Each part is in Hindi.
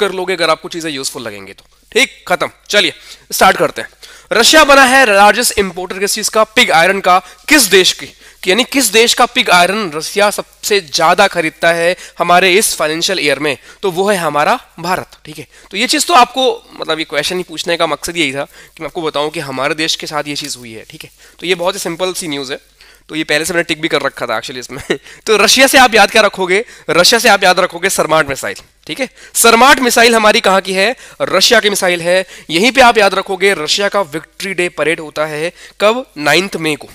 कर लोगे अगर आपको चीजें यूजफुल लगेंगे तो ठीक खत्म चलिए स्टार्ट करते हैं रशिया बना है लार्जेस्ट इंपोर्टर किस चीज का पिग आयरन का किस देश की कि यानी किस देश का पिग आयरन रशिया सबसे ज्यादा खरीदता है हमारे इस फाइनेंशियल ईयर में तो वो है हमारा भारत ठीक है तो ये चीज तो आपको मतलब ये क्वेश्चन ही पूछने का मकसद यही था कि मैं आपको बताऊं कि हमारे देश के साथ ये चीज हुई है ठीक है तो ये बहुत ही सिंपल सी न्यूज है तो ये पहले से मैंने टिक भी कर रखा था एक्चुअली इसमें तो रशिया से आप याद क्या रखोगे रशिया से आप याद रखोगे सरमाट मिसाइल ठीक है सरमाट मिसाइल हमारी कहां की है रशिया की मिसाइल है यहीं पे आप याद रखोगे रशिया का विक्ट्री डे परेड होता है कब नाइन्थ मे को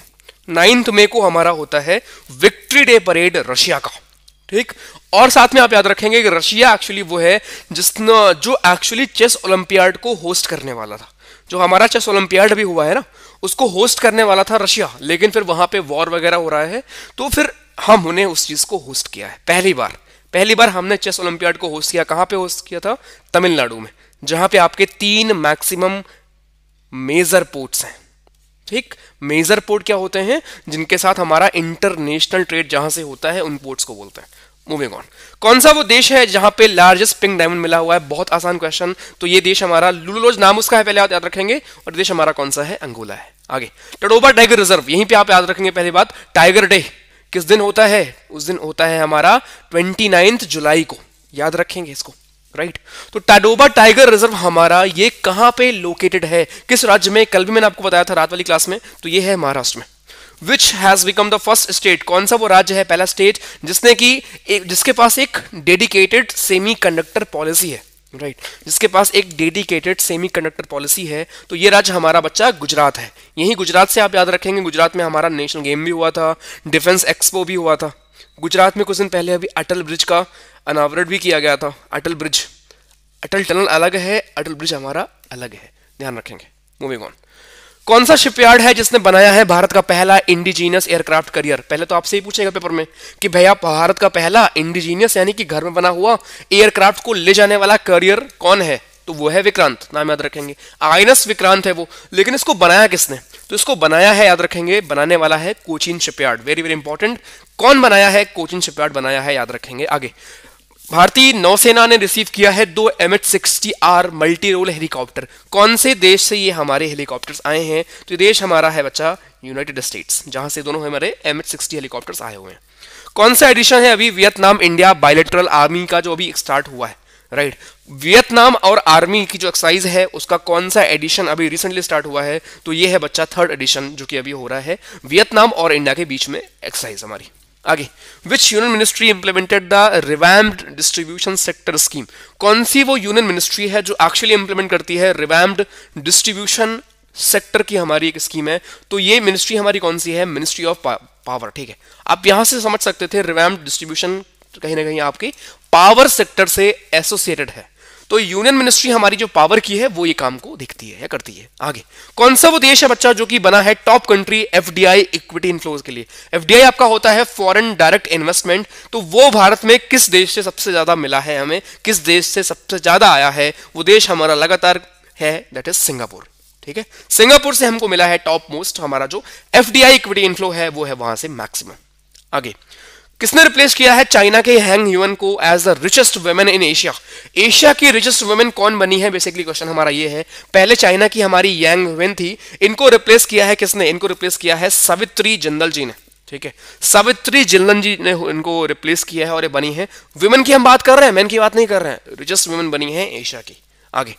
नाइन्थ मे को हमारा होता है विक्ट्री डे परेड रशिया का ठीक और साथ में आप याद रखेंगे कि रशिया एक्चुअली वो है जिसने जो एक्चुअली चेस ओलंपियाड को होस्ट करने वाला था जो हमारा चेस ओलंपियाड भी हुआ है ना उसको होस्ट करने वाला था रशिया लेकिन फिर वहां पे वॉर वगैरह हो रहा है तो फिर हम उन्हें उस चीज को होस्ट किया है पहली बार पहली बार हमने चेस ओलंपियाड को होस्ट किया कहां पे होस्ट किया था तमिलनाडु में जहां पे आपके तीन मैक्सिमम मेजर पोर्ट्स हैं ठीक मेजर पोर्ट क्या होते हैं जिनके साथ हमारा इंटरनेशनल ट्रेड जहां से होता है उन पोर्ट्स को बोलते हैं मूविंग ऑन कौन सा वो देश है जहां पे लार्जेस्ट पिंक डायमंड मिला हुआ है बहुत आसान क्वेश्चन तो ये देश हमारा लुलोज नाम उसका है पहले आप याद रखेंगे और देश हमारा कौन सा है अंगोला है आगे टडोबा टाइगर रिजर्व यहीं पे आप याद रखेंगे पहली बात टाइगर डे किस दिन होता है उस दिन होता है हमारा ट्वेंटी जुलाई को याद रखेंगे इसको राइट तो टाडोबा टाइगर रिजर्व हमारा ये कहां पे लोकेटेड है किस राज्य में कल भी मैंने आपको बताया था रात वाली क्लास में तो ये है महाराष्ट्र में which has become the first state कौन सा वो राज्य है पहला स्टेट जिसने की जिसके पास एक डेडिकेटेड सेमी कंडक्टर पॉलिसी है राइट right. जिसके पास एक डेडिकेटेड सेमीकंडक्टर पॉलिसी है तो ये राज्य हमारा बच्चा गुजरात है यही गुजरात से आप याद रखेंगे गुजरात में हमारा नेशनल गेम भी हुआ था डिफेंस एक्सपो भी हुआ था गुजरात में कुछ दिन पहले अभी अटल ब्रिज का अनावरण भी किया गया था अटल ब्रिज अटल टनल अलग है अटल ब्रिज हमारा अलग है ध्यान रखेंगे मूविंग ऑन कौन सा शिपयार्ड है जिसने बनाया है भारत का पहला इंडिजीनियस एयरक्राफ्ट करियर पहले तो आपसे ही पूछेगा पेपर में कि भैया भारत का पहला इंडिजीनियस यानी कि घर में बना हुआ एयरक्राफ्ट को ले जाने वाला करियर कौन है तो वो है विक्रांत नाम याद रखेंगे आइनस विक्रांत है वो लेकिन इसको बनाया किसने तो इसको बनाया है याद रखेंगे बनाने वाला है Cochin shipyard very very important कौन बनाया है कोचिन शिपयार्ड बनाया है याद रखेंगे आगे भारतीय नौसेना ने रिसीव किया है दो M H sixty R multi role helicopter कौन से देश से ये हमारे हेलीकॉप्टर्स आए हैं तो ये देश हमारा है बच्चा यूनाइटेड स्टेट्स जहां से दोनों हमारे एम एच सिक्सटी हेलीकॉप्टर्स आए हुए हैं कौन सा एडिशन है अभी वियतनाम इंडिया बायोलेट्रल आर्मी का जो अभी स्टार्ट हुआ है राइट right. वियतनाम और आर्मी की जो एक्सरसाइज है उसका कौन सा एडिशन अभी रिसेंटली स्टार्ट हुआ है तो ये है बच्चा थर्ड एडिशन जो कि अभी हो रहा है वियतनाम और इंडिया के बीच में एक्सरसाइज हमारी आगे which union ministry implemented the revamped distribution sector scheme कौन सी वो यूनियन मिनिस्ट्री है जो एक्चुअली इंप्लीमेंट करती है रिवैम्ड डिस्ट्रीब्यूशन सेक्टर की हमारी एक स्कीम है तो ये मिनिस्ट्री हमारी कौन सी है मिनिस्ट्री ऑफ पावर ठीक है आप यहां से समझ सकते थे रिवैम्ड डिस्ट्रीब्यूशन कहीं ना कहीं आपकी पावर सेक्टर से एसोसिएटेड है तो यूनियन मिनिस्ट्री हमारी जो पावर की है वो ये काम को देखती है या करती है आगे कौन सा वो देश है बच्चा जो कि बना है top country FDI equity inflows के लिए एफडीआई आपका होता है फॉरेन डायरेक्ट इन्वेस्टमेंट तो वो भारत में किस देश से सबसे ज्यादा मिला है हमें किस देश से सबसे ज्यादा आया है वो देश हमारा लगातार है दैट इज सिंगापुर ठीक है सिंगापुर से हमको मिला है टॉप मोस्ट हमारा जो एफडीआई इक्विटी इन्फ्लो है वो है वहां से मैक्सिमम आगे किसने रिप्लेस किया है चाइना के हैंग ह्यून को as the richest women in Asia Asia की रिचेस्ट वुमेन कौन बनी है बेसिकली क्वेश्चन हमारा ये है पहले चाइना की हमारी यांग ह्यून थी इनको रिप्लेस किया है किसने इनको रिप्लेस किया है सावित्री जिंदल जी ने ठीक है सावित्री जिंदल जी ने इनको रिप्लेस किया है और ये बनी है वुमेन की हम बात कर रहे हैं मैन की बात नहीं कर रहे हैं रिचेस्ट वुमेन बनी है एशिया की आगे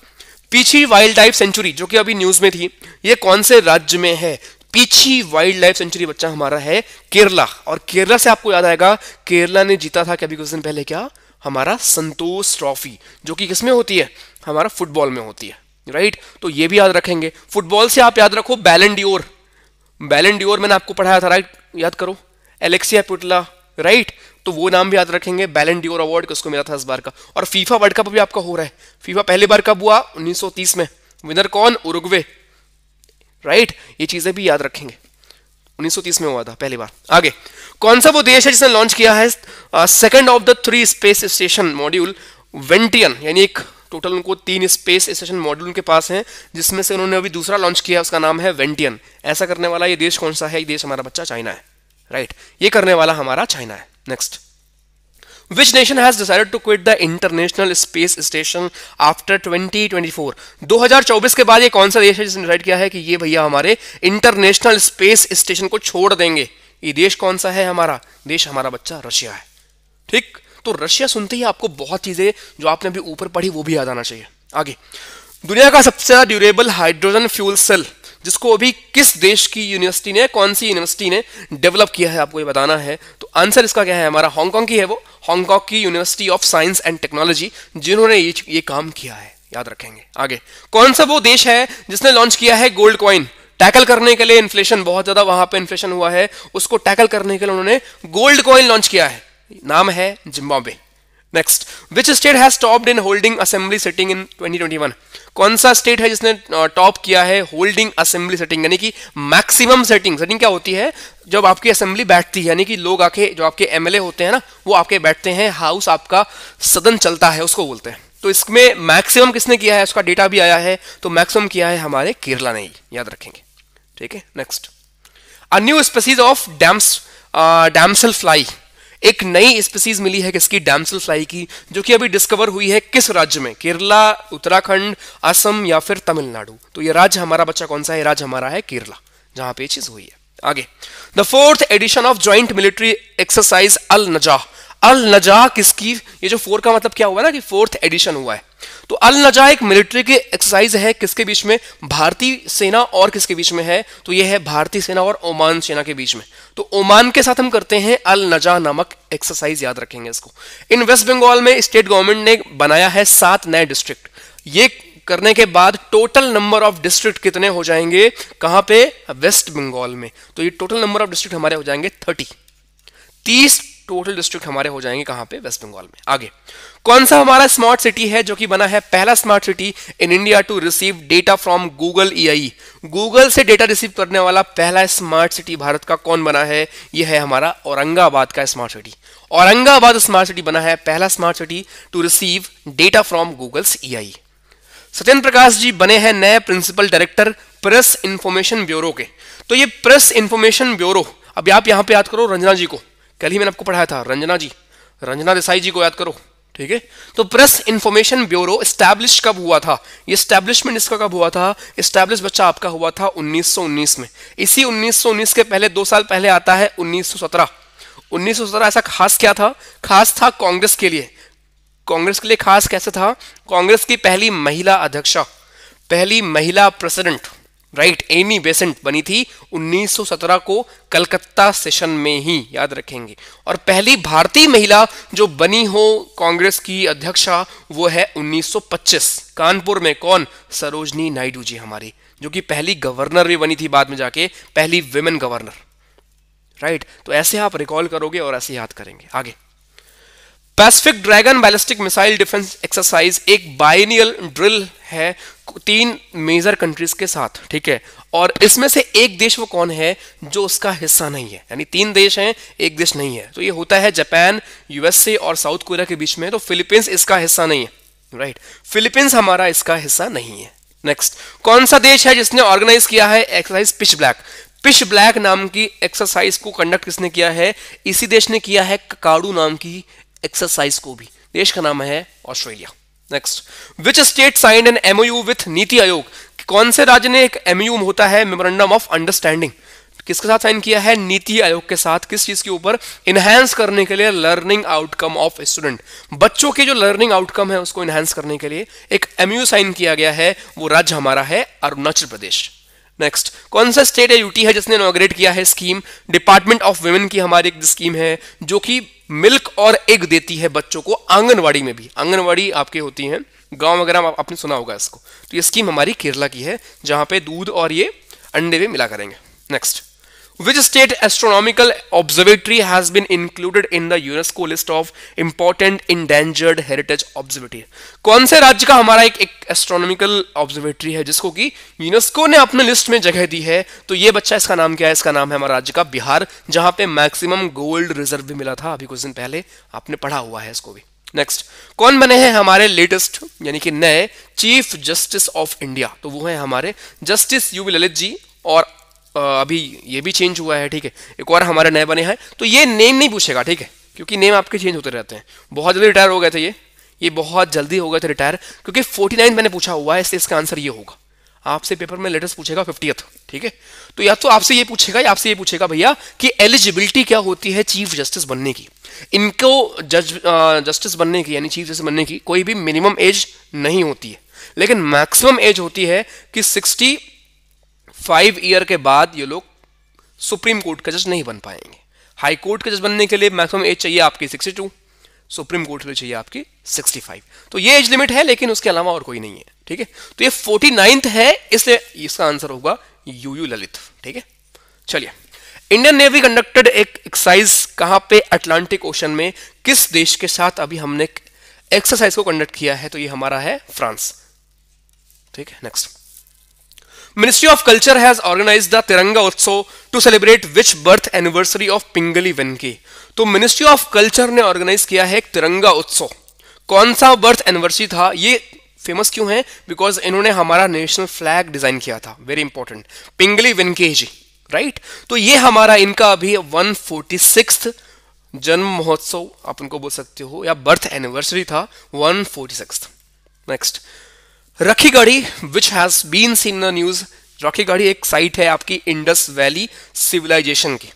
पीछी वाइल्ड लाइफ सेंचुरी जो कि अभी न्यूज में थी ये कौन से राज्य में है पीछी वाइल्ड लाइफ सेंचुरी बच्चा हमारा है केरला और केरला से आपको याद आएगा केरला ने जीता था कभी कुछ दिन पहले क्या हमारा संतोष ट्रॉफी जो कि किसमें होती है हमारा फुटबॉल में होती है राइट तो ये भी याद रखेंगे फुटबॉल से आप याद रखो बैलेंडियोर बैलेंडियोर मैंने आपको पढ़ाया था राइट याद करो एलेक्सिया पुटला राइट तो वो नाम भी याद रखेंगे बैलेंडियोर अवार्ड किसको मिला था इस बार का और फीफा वर्ल्ड कप भी आपका हो रहा है फीफा पहली बार कब हुआ उन्नीस में विनर कौन उरुग्वे राइट ये चीजें भी याद रखेंगे 1930 में हुआ था पहली बार आगे कौन सा वो देश है जिसने लॉन्च किया है second of the three space station module Wentian यानी एक टोटल उनको तीन स्पेस स्टेशन मॉड्यूल के पास हैं जिसमें से उन्होंने अभी दूसरा लॉन्च किया उसका नाम है वेंटियन ऐसा करने वाला ये देश कौन सा है ये देश हमारा बच्चा चाइना है राइट ये करने वाला हमारा चाइना है next which nation has decided to quit the international space station after 2024 2024 के बाद ये कौन सा देश है जिसने डिसाइड किया है कि ये भैया हमारे इंटरनेशनल स्पेस स्टेशन को छोड़ देंगे ये देश कौन सा है हमारा देश हमारा बच्चा रशिया है ठीक तो रशिया सुनते ही आपको बहुत चीजें जो आपने अभी ऊपर पढ़ी वो भी याद आना चाहिए आगे दुनिया का सबसे ज्यादा ड्यूरेबल हाइड्रोजन फ्यूल सेल जिसको अभी किस देश की यूनिवर्सिटी ने कौन सी यूनिवर्सिटी ने डेवलप किया है आपको ये बताना है तो आंसर इसका क्या है हमारा हांगकांग की है वो हांगकॉक की university of science and technology जिन्होंने ये ये काम किया है याद रखेंगे आगे कौन सा वो देश है जिसने लॉन्च किया है गोल्ड कॉइन टैकल करने के लिए इन्फ्लेशन बहुत ज्यादा वहां पे इन्फ्लेशन हुआ है उसको टैकल करने के लिए उन्होंने गोल्ड कॉइन लॉन्च किया है नाम है Zimbabwe next which state has topped in holding assembly sitting in 2021 कौन सा स्टेट है जिसने टॉप किया है होल्डिंग असेंबली सेटिंग यानी कि मैक्सिमम सेटिंग सेटिंग क्या होती है जब आपकी असेंबली बैठती है यानी कि लोग आके जो आपके एमएलए होते हैं ना वो आपके बैठते हैं हाउस आपका सदन चलता है उसको बोलते हैं तो इसमें मैक्सिमम किसने किया है उसका डेटा भी आया है तो मैक्सिमम किया है हमारे केरला ने ही याद रखेंगे ठीक है next a new species of dams damselfly एक नई स्पीसीज मिली है किसकी डैमसल फ्लाई की जो कि अभी डिस्कवर हुई है किस राज्य में केरला उत्तराखंड असम या फिर तमिलनाडु तो ये राज्य हमारा बच्चा कौन सा है राज्य हमारा है केरला जहां पे चीज हुई है आगे the fourth edition of joint military exercise Al Najah Al Naja किसकी ये जो फोर का मतलब क्या हुआ ना कि फोर्थ एडिशन हुआ है तो अल नजा एक मिलिट्री की एक्सरसाइज है किसके बीच में भारतीय सेना और किसके बीच में है तो ये है भारतीय सेना और ओमान सेना के बीच में तो ओमान के साथ हम करते हैं अल नजा नामक एक्सरसाइज याद रखेंगे इसको इन वेस्ट बंगाल में स्टेट गवर्नमेंट ने बनाया है सात नए डिस्ट्रिक्ट ये करने के बाद टोटल नंबर ऑफ डिस्ट्रिक्ट कितने हो जाएंगे कहां पे वेस्ट बंगाल में तो ये टोटल नंबर ऑफ डिस्ट्रिक्ट हमारे हो जाएंगे थर्टी तीस टोटल डिस्ट्रिक्ट हमारे हो जाएंगे कहां पे वेस्ट बंगाल में आगे कौन सा हमारा स्मार्ट सिटी है जो कि बना है पहला smart city in India to receive data from Google E Google से डेटा रिसीव करने वाला पहला स्मार्ट सिटी भारत का कौन बना है यह है हमारा औरंगाबाद का smart city Aurangabad smart city बना है पहला smart city to receive data from Google's E Satyendra Prakash ji बने हैं नए principal director press information bureau के तो ये प्रेस इंफॉर्मेशन ब्यूरो अभी आप यहां पे याद करो रंजना जी को कल ही मैंने आपको पढ़ाया था रंजना जी रंजना देसाई जी को याद करो ठीक है तो प्रेस इंफॉर्मेशन ब्यूरो स्टैब्लिश कब हुआ था ये स्टैब्लिशमेंट इसका कब हुआ था स्टैब्लिश बच्चा आपका हुआ था 1919 में इसी 1919 के पहले दो साल पहले आता है 1917 1917 ऐसा खास क्या था खास था कांग्रेस के लिए कांग्रेस के लिए खास कैसे था कांग्रेस की पहली महिला अध्यक्षा पहली महिला प्रेसिडेंट राइट एनी बेसेंट बनी थी 1917 को कलकत्ता सेशन में ही याद रखेंगे और पहली भारतीय महिला जो बनी हो कांग्रेस की अध्यक्षा वो है 1925 कानपुर में कौन सरोजनी नायडू जी हमारी जो कि पहली गवर्नर भी बनी थी बाद में जाके पहली विमेन गवर्नर राइट तो ऐसे आप रिकॉल करोगे और ऐसे याद करेंगे आगे Pacific dragon ballistic missile defence exercise एक बाइनियल ड्रिल है तीन मेजर कंट्रीज के साथ ठीक है और इसमें से एक देश वो कौन है जो उसका हिस्सा नहीं है यानी तीन देश हैं एक देश नहीं है तो ये होता है जापान यूएसए और साउथ कोरिया के बीच में तो फिलीपींस इसका हिस्सा नहीं है राइट फिलीपींस हमारा इसका हिस्सा नहीं है नेक्स्ट कौन सा देश है जिसने ऑर्गेनाइज किया है exercise Pitch Black Pitch Black नाम की एक्सरसाइज को कंडक्ट किसने किया है इसी देश ने किया है ककाड़ू नाम की एक्सरसाइज को भी देश का नाम है Australia next which state signed an MOU with NITI Aayog कौन से राज्य ने एक एमओयू होता है मेमोरेंडम ऑफ अंडरस्टैंडिंग किसके साथ साइन किया है नीति आयोग के साथ किस चीज के ऊपर इनहेंस करने के लिए लर्निंग आउटकम ऑफ स्टूडेंट बच्चों के जो लर्निंग आउटकम है उसको इनहेंस करने के लिए एक एमयू साइन किया गया है वो राज्य हमारा है अरुणाचल प्रदेश नेक्स्ट कौन सा स्टेट या यूटी है जिसने इनोग्रेट किया है स्कीम डिपार्टमेंट ऑफ वेमेन की हमारी एक स्कीम है जो कि मिल्क और एग देती है बच्चों को आंगनवाड़ी में भी आंगनवाड़ी आपके होती है गांव वगैरह आपने सुना होगा इसको तो ये स्कीम हमारी केरला की है जहां पे दूध और ये अंडे भी मिला करेंगे next Which state astronomical observatory has been included in the UNESCO list of important endangered heritage observatory? कौन से राज्य का हमारा एक, एक एस्ट्रोनॉमिकल ऑब्जर्वेटरी है जिसको कि UNESCO ने अपने list में जगह दी है तो ये बच्चा इसका नाम क्या है इसका नाम है हमारा राज्य का बिहार जहां पे maximum gold reserve भी मिला था अभी कुछ दिन पहले आपने पढ़ा हुआ है इसको भी नेक्स्ट कौन बने हैं हमारे लेटेस्ट यानी कि नए चीफ जस्टिस ऑफ इंडिया तो वो है हमारे जस्टिस यूवी ललित जी और अभी ये भी चेंज हुआ है ठीक है एक और हमारे नए बने हैं तो ये नेम नहीं पूछेगा ठीक है क्योंकि नेम आपके चेंज होते रहते हैं बहुत जल्दी रिटायर हो गए थे ये ये बहुत जल्दी हो गए थे रिटायर क्योंकि फोर्टी नाइन मैंने पूछा हुआ है इससे इसका आंसर ये होगा आपसे पेपर में लेटेस्ट पूछेगा फिफ्टीथ ठीक है तो या तो आपसे ये पूछेगा या आपसे ये पूछेगा भैया कि एलिजिबिलिटी क्या होती है चीफ जस्टिस बनने की इनको जज जस्टिस बनने की यानी चीफ जस्टिस बनने की कोई भी मिनिमम एज नहीं होती है लेकिन मैक्सिमम एज होती है कि सिक्सटी फाइव ईयर के बाद ये लोग सुप्रीम कोर्ट का जज नहीं बन पाएंगे हाई कोर्ट के जज बनने के लिए मैक्सिमम एज चाहिए आपकी 62 सुप्रीम कोर्ट के लिए चाहिए आपकी 65 तो ये एज लिमिट है लेकिन उसके अलावा और कोई नहीं है ठीक है तो ये फोर्टी है इसलिए इसका आंसर होगा यू यू ललित ठीक है चलिए इंडियन नेवी कंडक्टेड एक एक्सरसाइज कहाँ पे अटलांटिक ओशन में किस देश के साथ अभी हमने एक्सरसाइज को कंडक्ट किया है तो ये हमारा है फ्रांस ठीक है next ministry of culture has organized the Tiranga Utsav to celebrate which birth anniversary of Pingali Venkayya तो मिनिस्ट्री ऑफ कल्चर ने ऑर्गेनाइज किया है एक तिरंगा उत्सव कौन सा बर्थ एनिवर्सरी था ये फेमस क्यों है बिकॉज इन्होंने हमारा नेशनल फ्लैग डिजाइन किया था very important Pingali Venkayya ji right तो ये हमारा इनका अभी वन फोर्टी सिक्स जन्म महोत्सव आप उनको बोल सकते हो या बर्थ एनिवर्सरी था one forty six next Rakhigarhi which has been seen the news Rakhigarhi एक साइट है आपकी इंडस वैली सिविलाइजेशन की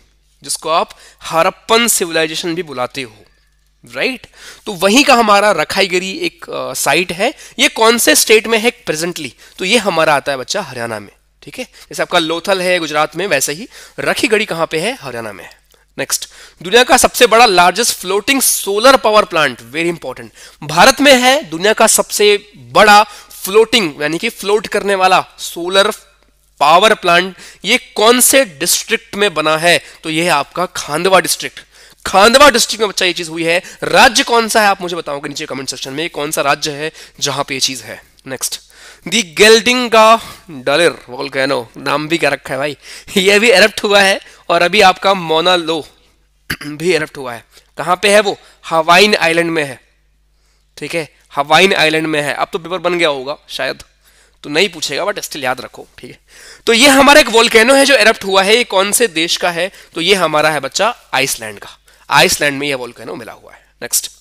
जिसको आप हरप्पन सिविलाइजेशन भी बुलाते हो राइट right? तो वहीं का हमारा रखाईगिरी एक साइट है ये कौन से स्टेट में है प्रेजेंटली तो ये हमारा आता है बच्चा हरियाणा में ठीक है जैसे आपका लोथल है गुजरात में वैसे ही रखीगढ़ी कहां पे है हरियाणा में है नेक्स्ट दुनिया का सबसे बड़ा largest floating solar power plant very important Bharat में है दुनिया का सबसे बड़ा फ्लोटिंग यानी कि फ्लोट करने वाला सोलर पावर प्लांट ये कौन से डिस्ट्रिक्ट में बना है तो ये है आपका खांडवा डिस्ट्रिक्ट खांडवा डिस्ट्रिक्ट में बच्चा ये चीज हुई है राज्य कौन सा है आप मुझे बताओगे नीचे कमेंट सेक्शन में कौन सा राज्य है जहां पर यह चीज है नेक्स्ट दी गेल्डिंग का डलिर कहनो नाम भी क्या रखा है भाई ये भी एरप्ट हुआ है और अभी आपका मोनालो भी एरप्ट हुआ है कहां पे है वो हवाइन आइलैंड में है ठीक है हवाइन आइलैंड में है अब तो पेपर बन गया होगा शायद तो नहीं पूछेगा बट स्टिल याद रखो ठीक है तो ये हमारा एक वोल्केनो है जो एरप्ट हुआ है ये कौन से देश का है तो ये हमारा है बच्चा आइसलैंड का आइसलैंड में यह वोल्केनो मिला हुआ है next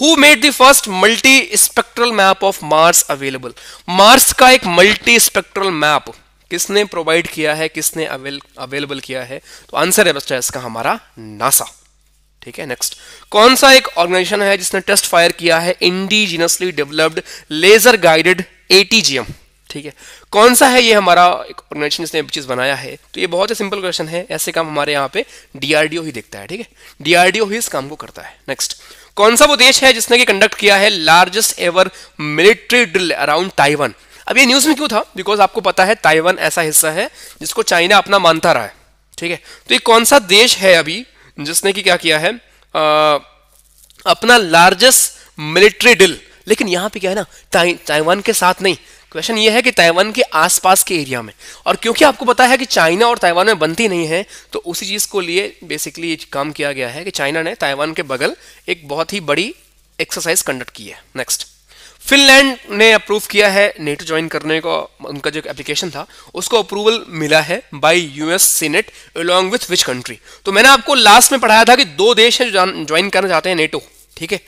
who made the first multispectral map of Mars available Mars का एक मल्टी स्पेक्ट्रल मैप किसने प्रोवाइड किया है किसने अवेल अवेलेबल किया है तो आंसर है बच्चा इसका हमारा नासा ठीक है नेक्स्ट कौन सा एक ऑर्गेनाइजेशन है जिसने टेस्ट फायर किया है indigenously developed laser guided ATGM ठीक है कौन सा है ये हमारा एक ऑर्गेनाइजेशन जिसने चीज बनाया है तो ये बहुत ही सिंपल क्वेश्चन है ऐसे काम हमारे यहाँ पे डीआरडीओ ही देखता है ठीक है डीआरडीओ ही इस काम को करता है नेक्स्ट कौन सा वो देश है जिसने की कंडक्ट किया है largest ever military drill around Taiwan अब ये न्यूज में क्यों था बिकॉज आपको पता है ताइवान ऐसा हिस्सा है जिसको चाइना अपना मानता रहा है ठीक है तो ये कौन सा देश है अभी जिसने कि क्या किया है आ, अपना लार्जेस्ट मिलिट्री डिल लेकिन यहां पे क्या है ना ताइवान के साथ नहीं क्वेश्चन ये है कि ताइवान के आसपास के एरिया में और क्योंकि आपको पता है कि चाइना और ताइवान में बनती नहीं है तो उसी चीज़ को लिए बेसिकली काम किया गया है कि चाइना ने ताइवान के बगल एक बहुत ही बड़ी एक्सरसाइज कंडक्ट की है नेक्स्ट फिनलैंड ने अप्रूव किया है नेटो ज्वाइन करने का उनका जो एप्लीकेशन था उसको अप्रूवल मिला है by US senate along with which country तो मैंने आपको लास्ट में पढ़ाया था कि दो देश हैं जो ज्वाइन करना चाहते हैं नेटो ठीक है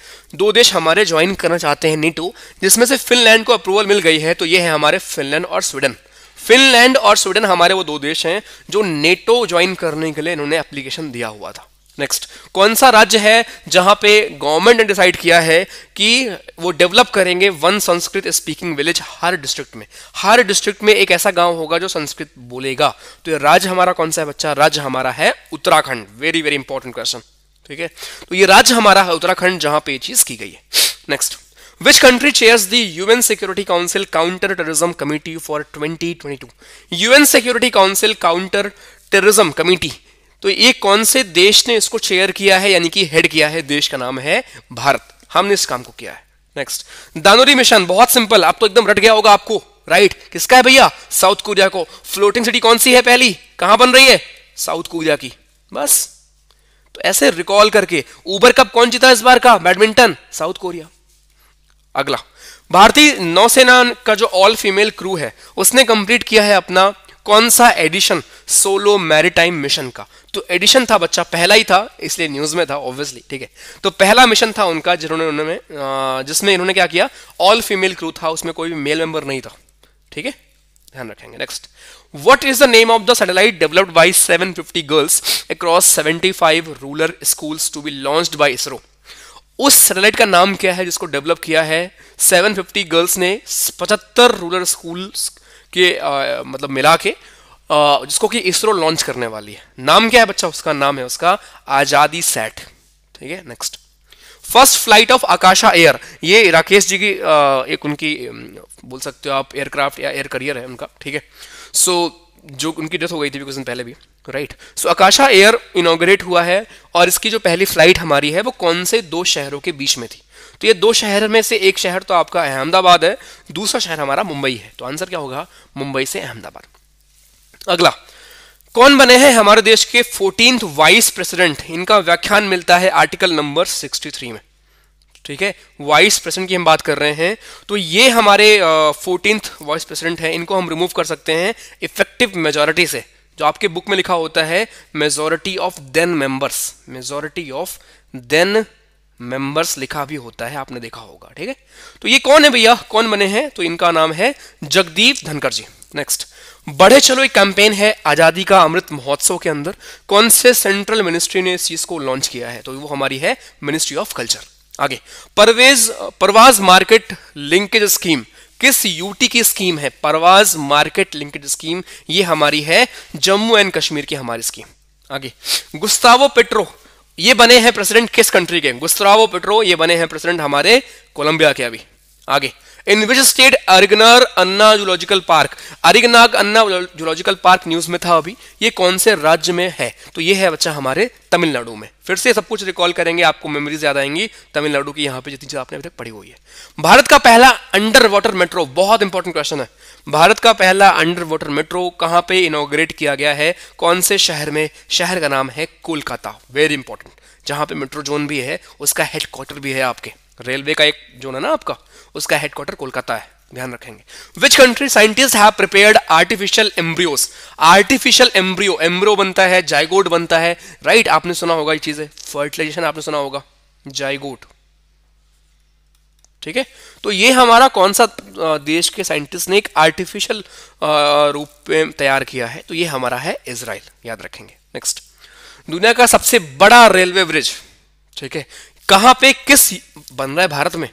दो देश हमारे ज्वाइन करना चाहते हैं नेटो जिसमें से फिनलैंड को अप्रूवल मिल गई है तो ये है हमारे फिनलैंड और स्वीडन फिनलैंड और स्वीडन हमारे वो दो देश हैं जो नेटो ज्वाइन करने के लिए इन्होंने एप्लीकेशन दिया हुआ था नेक्स्ट कौन सा राज्य है जहां पे गवर्नमेंट ने डिसाइड किया है कि वो डेवलप करेंगे वन संस्कृत स्पीकिंग विलेज हर डिस्ट्रिक्ट में हर डिस्ट्रिक्ट में एक ऐसा गांव होगा जो संस्कृत बोलेगा तो ये राज्य हमारा कौन सा है बच्चा राज्य हमारा है Uttarakhand very very important question ठीक है तो ये राज्य हमारा है उत्तराखंड जहां पर चीज की गई है next which country chairs the UN security council counter terrorism committee for 2022 UN security council counter terrorism committee तो ये कौन से देश ने इसको चेयर किया है यानी कि हेड किया है देश का नाम है भारत हमने इस काम को किया है नेक्स्ट दानोरी मिशन बहुत सिंपल आप तो एकदम रट गया होगा आपको राइट right. किसका है भैया साउथ कोरिया को फ्लोटिंग सिटी कौन सी है पहली कहां बन रही है साउथ कोरिया की बस तो ऐसे रिकॉल करके ऊबर कप कौन जीता इस बार का बैडमिंटन साउथ कोरिया अगला भारतीय नौसेना का जो ऑल फीमेल क्रू है उसने कंप्लीट किया है अपना कौन सा एडिशन सोलो मैरिटाइम मिशन का तो एडिशन था बच्चा पहला ही था इसलिए न्यूज में था ऑब्वियसली ठीक है तो पहला मिशन था उनका जिन्होंने उन्होंने जिसमें इन्होंने क्या किया ऑल फीमेल क्रू था उसमें कोई मेल मेंबर नहीं था ठीक है ध्यान रखेंगे next what is the name of the satellite developed by 750 girls across 75 rural schools to be launched by ISRO उस सैटेलाइट का नाम क्या है जिसको डेवलप किया है 750 गर्ल्स ने 75 रूरल स्कूल्स के आ, मतलब मिला के आ, जिसको कि इसरो लॉन्च करने वाली है नाम क्या है बच्चा उसका नाम है उसका आज़ादी सेट ठीक है next first flight of Akasa air ये राकेश जी की आ, एक उनकी बोल सकते हो आप एयरक्राफ्ट या एयर करियर है उनका ठीक है सो so, जो उनकी डेथ हो गई थी कुछ दिन पहले भी right so so, Akasa air inaugurate हुआ है और इसकी जो पहली फ्लाइट हमारी है वो कौन से दो शहरों के बीच में थी तो ये दो शहर में से एक शहर तो आपका अहमदाबाद है दूसरा शहर हमारा मुंबई है तो आंसर क्या होगा मुंबई से अहमदाबाद अगला कौन बने हैं हमारे देश के फोर्टीन वाइस प्रेसिडेंट इनका व्याख्यान मिलता है आर्टिकल नंबर 63 में ठीक है वाइस प्रेसिडेंट की हम बात कर रहे हैं तो ये हमारे फोर्टीन वाइस प्रेसिडेंट है इनको हम रिमूव कर सकते हैं इफेक्टिव मेजोरिटी से जो आपके बुक में लिखा होता है majority of then members majority of then members लिखा भी होता है आपने देखा होगा ठीक है तो ये कौन है भैया कौन बने हैं तो इनका नाम है जगदीप धनकर जी नेक्स्ट बढ़े चलो एक कैंपेन है आज़ादी का अमृत महोत्सव के अंदर कौन से सेंट्रल मिनिस्ट्री ने इस चीज़ को लॉन्च किया है तो वो हमारी है मिनिस्ट्री ऑफ कल्चर आगे Parvez Parwaz market linkage scheme किस यूटी की स्कीम है परवाज मार्केट लिंकेज स्कीम ये हमारी है जम्मू एंड कश्मीर की हमारी स्कीम आगे गुस्तावो पेट्रो ये बने हैं प्रेसिडेंट किस कंट्री के गुस्तरावो पेट्रो ये बने हैं प्रेसिडेंट हमारे कोलंबिया के अभी आगे in which state Arignar Anna zoological park Arignar Anna zoological park news में था अभी ये कौन से राज्य में है तो ये है बच्चा हमारे तमिलनाडु में फिर से सब कुछ रिकॉल करेंगे आपको मेमोरीज याद आएंगी तमिलनाडु की यहाँ पे जितनी चीज आपने अभी तक पढ़ी हुई है भारत का पहला अंडर वाटर मेट्रो बहुत इंपॉर्टेंट क्वेश्चन है भारत का पहला अंडर वाटर मेट्रो कहाँ पे इनोग्रेट किया गया है कौन से शहर में शहर का नाम है कोलकाता वेरी इंपॉर्टेंट जहां पे मेट्रो जोन भी है उसका हेडक्वार्टर भी है आपके रेलवे का एक जोन है ना आपका उसका हेडक्वार्टर कोलकाता है ध्यान रखेंगे which country scientist have prepared artificial embryos artificial embryo embryo बनता है जाइगोट बनता है राइट right? आपने सुना होगा ये चीजें फर्टिलाइजेशन आपने सुना होगा जाइगोट ठीक है तो ये हमारा कौन सा देश के साइंटिस्ट ने एक आर्टिफिशियल रूप में तैयार किया है तो ये हमारा है इसराइल याद रखेंगे नेक्स्ट दुनिया का सबसे बड़ा रेलवे ब्रिज ठीक है कहां पे किस बन रहा है भारत में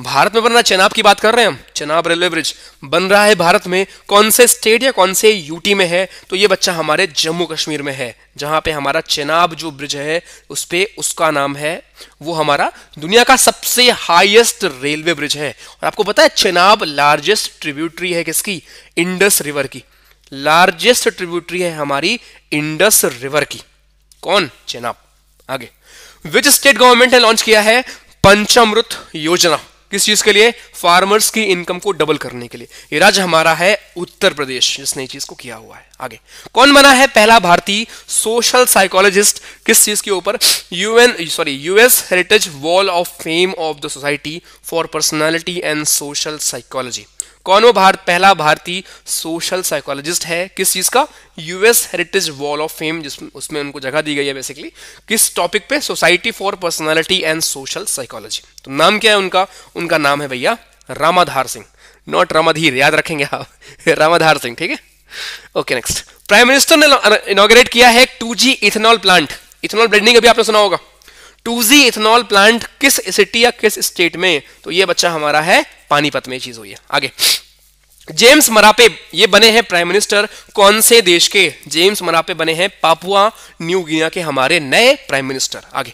भारत में बन रहा है चेनाब की बात कर रहे हैं हम चेनाब रेलवे ब्रिज बन रहा है भारत में कौन से स्टेट या कौन से यूटी में है तो ये बच्चा हमारे जम्मू कश्मीर में है जहां पे हमारा चेनाब जो ब्रिज है उस पर उसका नाम है वो हमारा दुनिया का सबसे हाईएस्ट रेलवे ब्रिज है और आपको पता है चेनाब लार्जेस्ट ट्रिब्यूटरी है किसकी इंडस रिवर की लार्जेस्ट ट्रिब्यूटरी है हमारी इंडस रिवर की कौन चेनाब आगे विच स्टेट गवर्नमेंट ने लॉन्च किया है पंचमृत योजना किस चीज के लिए फार्मर्स की इनकम को डबल करने के लिए ये राज्य हमारा है उत्तर प्रदेश जिसने चीज को किया हुआ है आगे कौन बना है पहला भारतीय सोशल साइकोलॉजिस्ट किस चीज के ऊपर UN sorry US heritage wall of fame of the society for personality and social psychology कौन वो भारत पहला भारतीय सोशल साइकोलॉजिस्ट है किस चीज का US heritage wall of fame जिसमें उसमें उनको जगह दी गई है बेसिकली किस टॉपिक पे society for personality and social psychology तो नाम क्या है उनका उनका नाम है भैया रामाधार सिंह नॉट रामाधीर याद रखेंगे आप रामाधार सिंह ठीक है ओके नेक्स्ट प्राइम मिनिस्टर ने इनोग्रेट किया है two ethanol plant ethanol blending अभी आपने सुना होगा टूजी इथेनॉल प्लांट किस सिटी या किस स्टेट में तो ये बच्चा हमारा है पानीपत में चीज हुई है आगे जेम्स मरापे ये बने हैं प्राइम मिनिस्टर कौन से देश के जेम्स मरापे बने हैं पापुआ न्यू गिनिया के हमारे नए प्राइम मिनिस्टर आगे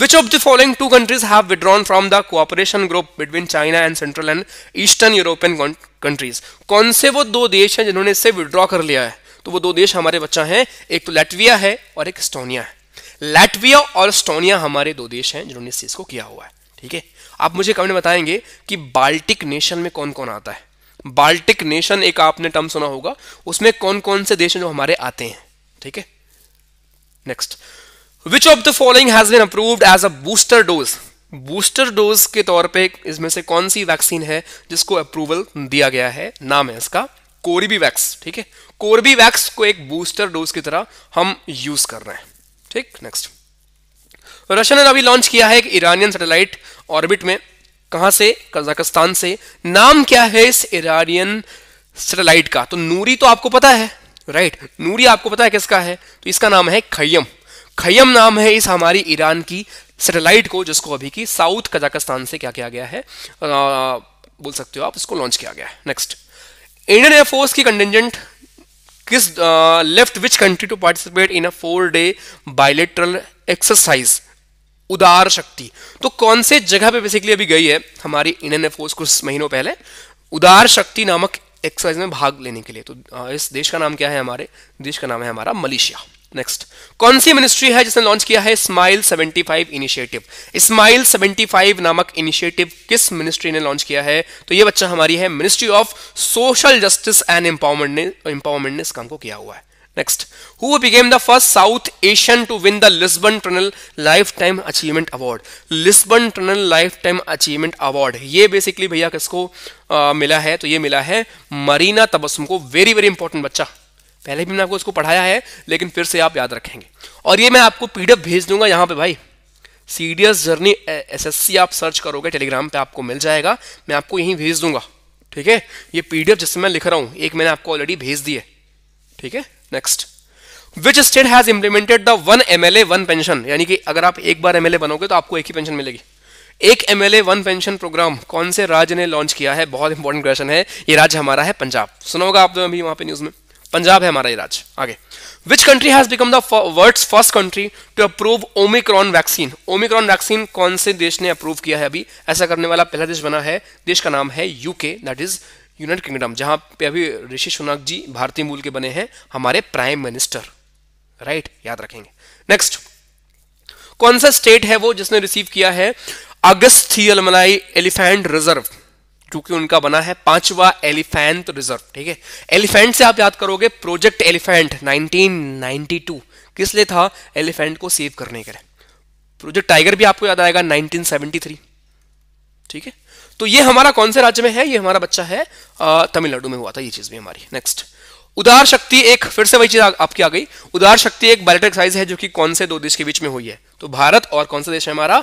which of the following two countries have withdrawn from the cooperation group between China and central and eastern European countries कौन से वो दो देश हैं जिन्होंने इससे विड्रॉ कर लिया है तो वो दो देश हमारे बच्चा हैं एक तो लेटविया है और एक स्टोनिया है लैटविया और स्टोनिया हमारे दो देश हैं जिन्होंने इस चीज को किया हुआ है ठीक है आप मुझे कमेंट बताएंगे कि बाल्टिक नेशन में कौन कौन आता है बाल्टिक नेशन एक आपने टर्म सुना होगा उसमें कौन कौन से देश हैं जो हमारे आते हैं ठीक है next which of the following has been approved as a booster dose booster dose के तौर पे इसमें से कौन सी वैक्सीन है जिसको अप्रूवल दिया गया है नाम है इसका कोरबीवैक्स ठीक है कोरबीवैक्स को एक बूस्टर डोज की तरह हम यूज कर रहे हैं ठीक नेक्स्ट रशिया ने अभी लॉन्च किया है एक ईरानियन सैटेलाइट ऑर्बिट में कहां से कजाकिस्तान से नाम क्या है इस ईरानियन सैटेलाइट का तो नूरी तो आपको पता है राइट नूरी आपको पता है किसका है तो इसका नाम है खयम खयम नाम है इस हमारी ईरान की सैटेलाइट को जिसको अभी की साउथ कजाकिस्तान से क्या किया गया है आ, बोल सकते हो आप इसको लॉन्च किया गया है नेक्स्ट इंडियन एयरफोर्स की कंटेंजेंट किस left which country to participate in a four day bilateral exercise Udara Shakti तो कौन से जगह पे बेसिकली अभी गई है हमारी इंडियन एयरफोर्स कुछ महीनों पहले उदार शक्ति नामक एक्सरसाइज में भाग लेने के लिए तो इस देश का नाम क्या है हमारे देश का नाम है हमारा मलेशिया नेक्स्ट कौन सी मिनिस्ट्री है जिसने लॉन्च किया है स्माइल 75 इनिशिएटिव स्माइल 75 नामक इनिशिएटिव किस मिनिस्ट्री ने लॉन्च किया है तो ये बच्चा हमारी है ministry of social justice and empowerment ने एम्पावरमेंट ने इस काम को किया हुआ है next who became the first South Asian to win the Lisbon tunnel lifetime achievement award Lisbon tunnel lifetime achievement award ये बेसिकली भैया किसको मिला है तो ये मिला है मरीना तबस्सुम को वेरी वेरी इंपॉर्टेंट बच्चा पहले भी मैंने आपको इसको पढ़ाया है लेकिन फिर से आप याद रखेंगे और ये मैं आपको पीडीएफ भेज दूंगा यहाँ पे भाई सीडीएस जर्नी एसएससी आप सर्च करोगे टेलीग्राम पे आपको मिल जाएगा मैं आपको यहीं भेज दूंगा ठीक है ये पीडीएफ जिससे मैं लिख रहा हूँ एक मैंने आपको ऑलरेडी भेज दी है ठीक है next which state has implemented the one M L A one pension यानी कि अगर आप एक बार एमएलए बनोगे तो आपको एक ही पेंशन मिलेगी एक M L A one pension program कौन से राज्य ने लॉन्च किया है बहुत इंपॉर्टेंट क्वेश्चन है ये राज्य हमारा है पंजाब सुना होगा आपने अभी वहां पे न्यूज में पंजाब है हमारा ये राज्य आगे which country has become the world first country to approve Omicron vaccine Omicron vaccine कौन से देश ने अप्रूव किया है अभी ऐसा करने वाला पहला देश बना है देश का नाम है UK that is United Kingdom जहां पे अभी ऋषि सुनाक जी भारतीय मूल के बने हैं हमारे प्राइम मिनिस्टर राइट याद रखेंगे नेक्स्ट कौन सा स्टेट है वो जिसने रिसीव किया है अगस्थियल एलिफेंट रिजर्व क्योंकि उनका बना है पांचवा एलिफेंट रिजर्व ठीक है एलिफेंट से आप याद करोगे प्रोजेक्ट एलिफेंट 1992 किस लिए था एलिफेंट को सेव करने के लिए प्रोजेक्ट टाइगर भी आपको याद आएगा 1973 ठीक है तो ये हमारा कौन से राज्य में है ये हमारा बच्चा है तमिलनाडु में हुआ था ये चीज भी हमारी नेक्स्ट उदार शक्ति एक फिर से वही चीज आपकी आ गई उदार शक्ति एक बायोटेक साइज है जो कि कौन से दो देश के बीच में हुई है तो भारत और कौन सा देश है हमारा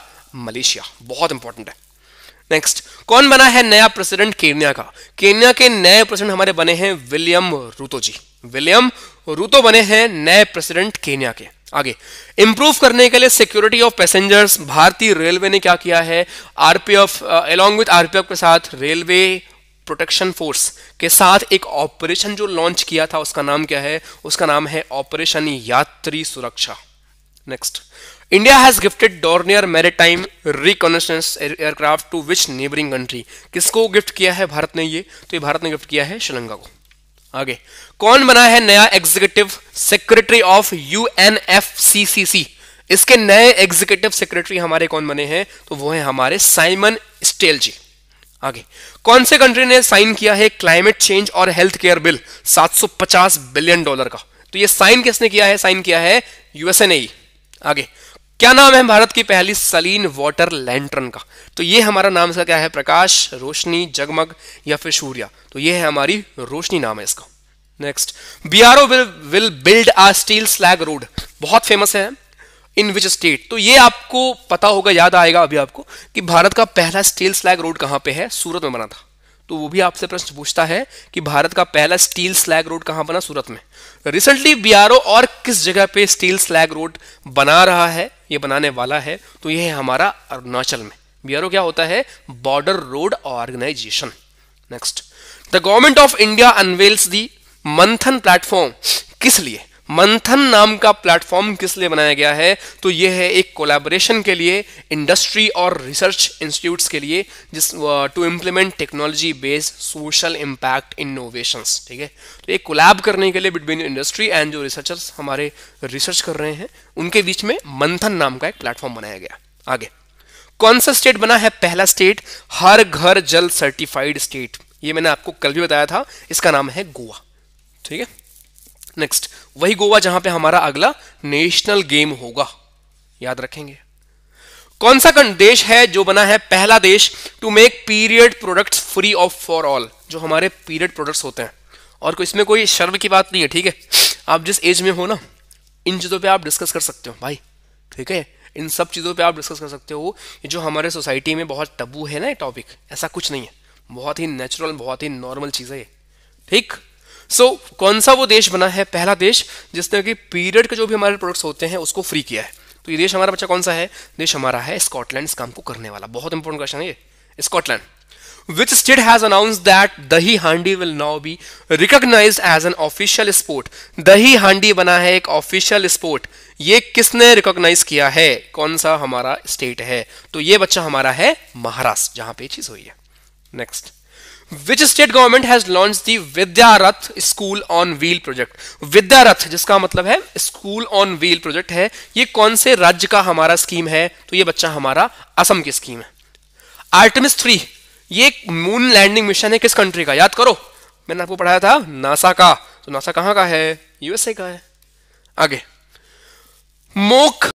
मलेशिया बहुत इंपॉर्टेंट है नेक्स्ट कौन बना है नया प्रेसिडेंट केन्या का केन्या के नए प्रेसिडेंट हमारे बने हैं विलियम रूतो जी विलियम रूतो बने हैं नए प्रेसिडेंट केन्या के आगे इंप्रूव करने के लिए सिक्योरिटी ऑफ पैसेंजर्स भारतीय रेलवे ने क्या किया है आरपीएफ अलोंग विद आरपीएफ के साथ रेलवे प्रोटेक्शन फोर्स के साथ एक ऑपरेशन जो लॉन्च किया था उसका नाम क्या है उसका नाम है operation Yatri Suraksha next India has gifted Dornier maritime reconnaissance aircraft to which neighbouring country किसको गिफ्ट किया है भारत ने ये तो ये भारत ने गिफ्ट किया है श्रीलंका को आगे कौन बना है नया एग्जीक्यूटिव सेक्रेटरी ऑफ यूएनएफसीसीसी इसके नए एग्जीक्यूटिव सेक्रेटरी हमारे कौन बने हैं तो वो है हमारे साइमन स्टेल जी आगे कौन से कंट्री ने साइन किया है क्लाइमेट चेंज और health care bill 750 billion dollar का तो ये साइन किसने किया है साइन किया है यूएसए ने ही आगे क्या नाम है भारत की पहली सलीन वाटर लैंटर्न का तो ये हमारा नाम इसका क्या है प्रकाश रोशनी जगमग या फिर सूर्या तो ये है हमारी रोशनी नाम है इसका next BRO will will build a steel slag road बहुत फेमस है इन विच स्टेट तो ये आपको पता होगा याद आएगा अभी आपको कि भारत का पहला स्टील स्लैग रोड कहां पे है सूरत में बना था तो वो भी आपसे प्रश्न पूछता है कि भारत का पहला स्टील स्लैग रोड कहां बना सूरत में रिसेंटली बीआरओ और किस जगह पे स्टील स्लैग रोड बना रहा है ये बनाने वाला है तो ये है हमारा अरुणाचल में बीआरओ क्या होता है border road organisation next the government of India unveils the Manthan platform किस लिए मंथन नाम का प्लेटफॉर्म किस लिए बनाया गया है तो यह है एक कोलैबोरेशन के लिए इंडस्ट्री और रिसर्च इंस्टीट्यूट्स के लिए जिस to implement technology based social impact innovations ठीक है तो एक कोलैब करने के लिए बिटवीन इंडस्ट्री एंड जो रिसर्चर्स हमारे रिसर्च कर रहे हैं उनके बीच में मंथन नाम का एक प्लेटफॉर्म बनाया गया आगे कौन सा स्टेट बना है पहला स्टेट हर घर जल सर्टिफाइड स्टेट ये मैंने आपको कल भी बताया था इसका नाम है गोवा ठीक है नेक्स्ट वही गोवा जहां पे हमारा अगला नेशनल गेम होगा याद रखेंगे कौन सा देश है जो बना है पहला देश to make period products free of for all जो हमारे पीरियड प्रोडक्ट्स होते हैं और इसमें कोई शर्म की बात नहीं है ठीक है आप जिस एज में हो ना इन चीज़ों पे आप डिस्कस कर सकते हो भाई ठीक है इन सब चीज़ों पे आप डिस्कस कर सकते हो जो हमारे सोसाइटी में बहुत टबू है ना टॉपिक ऐसा कुछ नहीं है बहुत ही नेचुरल बहुत ही नॉर्मल चीज़ है ठीक सो so, कौन सा वो देश बना है पहला देश जिसने कि पीरियड के जो भी हमारे प्रोडक्ट्स होते हैं उसको फ्री किया है तो ये देश हमारा बच्चा कौन सा है देश हमारा है स्कॉटलैंड इस काम को करने वाला बहुत इंपॉर्टेंट क्वेश्चन है ये Scotland which state has announce that Dahi Handi will now be recognise as an official sport Dahi Handi बना है एक ऑफिशियल स्पोर्ट ये किसने रिकॉग्नाइज किया है कौन सा हमारा स्टेट है तो ये बच्चा हमारा है महाराष्ट्र जहां पे चीज हुई है next which state government has launch the Vidyarath school on wheel project Vidyarath जिसका मतलब है स्कूल ऑन व्हील प्रोजेक्ट है ये कौन से राज्य का हमारा स्कीम है तो ये बच्चा हमारा असम की स्कीम है आर्टमिस थ्री ये मून लैंडिंग मिशन है किस कंट्री का याद करो मैंने आपको पढ़ाया था नासा का तो नासा कहां का है यूएसए का है आगे मोक